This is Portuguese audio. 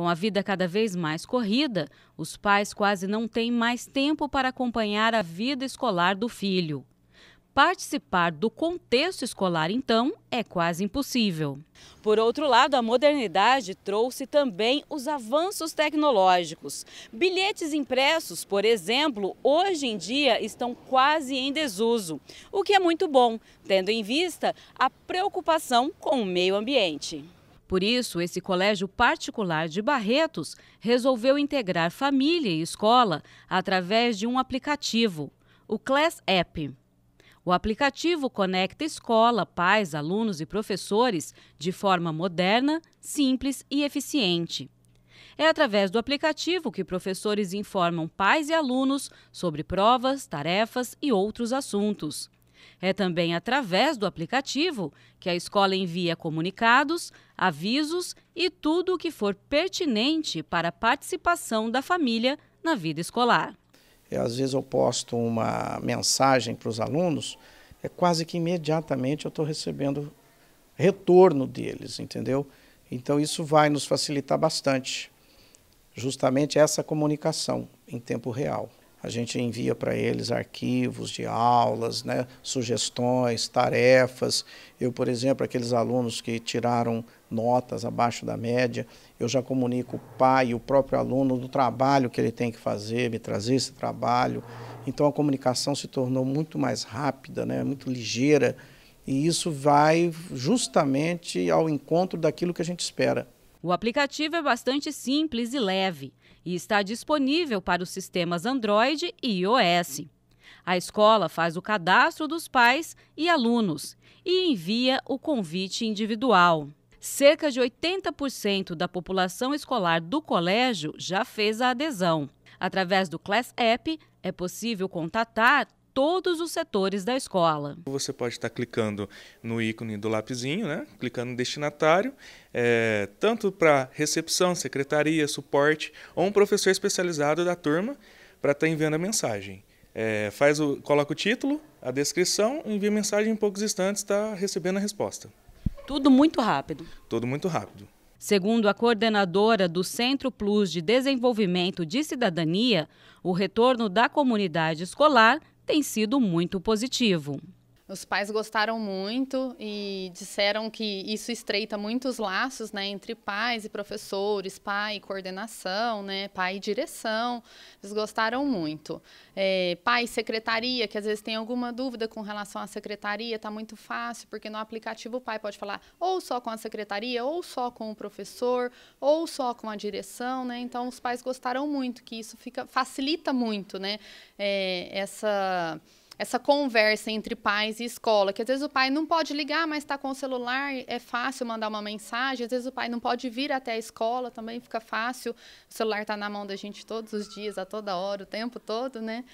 Com a vida cada vez mais corrida, os pais quase não têm mais tempo para acompanhar a vida escolar do filho. Participar do contexto escolar, então, é quase impossível. Por outro lado, a modernidade trouxe também os avanços tecnológicos. Bilhetes impressos, por exemplo, hoje em dia estão quase em desuso, o que é muito bom, tendo em vista a preocupação com o meio ambiente. Por isso, esse colégio particular de Barretos resolveu integrar família e escola através de um aplicativo, o Class App. O aplicativo conecta escola, pais, alunos e professores de forma moderna, simples e eficiente. É através do aplicativo que professores informam pais e alunos sobre provas, tarefas e outros assuntos. É também através do aplicativo que a escola envia comunicados, avisos e tudo o que for pertinente para a participação da família na vida escolar. É, às vezes eu posto uma mensagem para os alunos, é quase que imediatamente eu estou recebendo retorno deles, entendeu? Então isso vai nos facilitar bastante, justamente essa comunicação em tempo real. A gente envia para eles arquivos de aulas, né, sugestões, tarefas. Eu, por exemplo, aqueles alunos que tiraram notas abaixo da média, eu já comunico o pai, o próprio aluno, do trabalho que ele tem que fazer, me trazer esse trabalho. Então a comunicação se tornou muito mais rápida, né, muito ligeira, e isso vai justamente ao encontro daquilo que a gente espera. O aplicativo é bastante simples e leve e está disponível para os sistemas Android e iOS. A escola faz o cadastro dos pais e alunos e envia o convite individual. Cerca de 80% da população escolar do colégio já fez a adesão. Através do Class App, é possível contatar todos os setores da escola. Você pode estar clicando no ícone do lapisinho, né? clicando no destinatário, é, tanto para recepção, secretaria, suporte, ou um professor especializado da turma para estar tá enviando a mensagem. É, faz o, coloca o título, a descrição, envia mensagem em poucos instantes, está recebendo a resposta. Tudo muito rápido. Tudo muito rápido. Segundo a coordenadora do Centro Plus de Desenvolvimento de Cidadania, o retorno da comunidade escolar tem sido muito positivo. Os pais gostaram muito e disseram que isso estreita muitos laços né, entre pais e professores, pai e coordenação, né, pai e direção. Eles gostaram muito. É, pai e secretaria, que às vezes tem alguma dúvida com relação à secretaria, está muito fácil, porque no aplicativo o pai pode falar ou só com a secretaria, ou só com o professor, ou só com a direção. Né? Então, os pais gostaram muito, que isso fica, facilita muito né, é, essa essa conversa entre pais e escola, que às vezes o pai não pode ligar, mas está com o celular, é fácil mandar uma mensagem, às vezes o pai não pode vir até a escola, também fica fácil, o celular está na mão da gente todos os dias, a toda hora, o tempo todo, né?